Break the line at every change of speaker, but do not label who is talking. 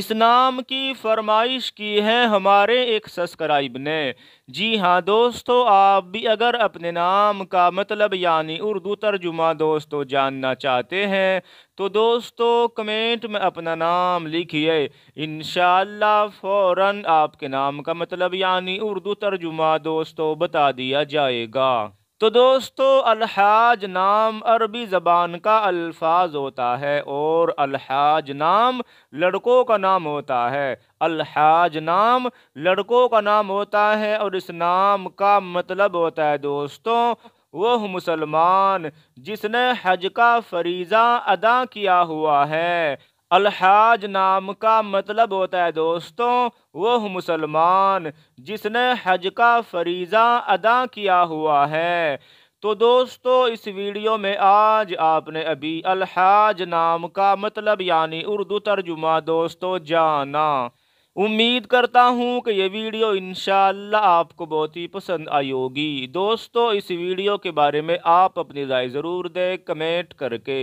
इस नाम की फरमाइश की है हमारे एक सस्क्राइब ने जी हाँ दोस्तों आप भी अगर अपने नाम का मतलब यानी उर्दू तर्जुमा दोस्तों जानना चाहते हैं तो दोस्तों कमेंट में अपना नाम लिखिए इन फ़ौर आपके नाम का मतलब यानी उर्दू तर्जुमा दोस्तों बता दिया जाएगा तो दोस्तों अलहाज नाम अरबी ज़बान का अल्फाज होता है और अलहाज नाम लड़कों का नाम होता है अलहाज नाम लड़कों का नाम होता है और इस नाम का मतलब होता है दोस्तों वह मुसलमान जिसने हज का फरीज़ा अदा किया हुआ है अलहाज नाम का मतलब होता है दोस्तों वह मुसलमान जिसने हज का फरीज़ा अदा किया हुआ है तो दोस्तों इस वीडियो में आज आपने अभी अलहाज नाम का मतलब यानी उर्दू तर्जुमा दोस्तों जाना उम्मीद करता हूँ कि ये वीडियो इन आपको बहुत ही पसंद आई होगी दोस्तों इस वीडियो के बारे में आप अपनी राय ज़रूर दें कमेंट करके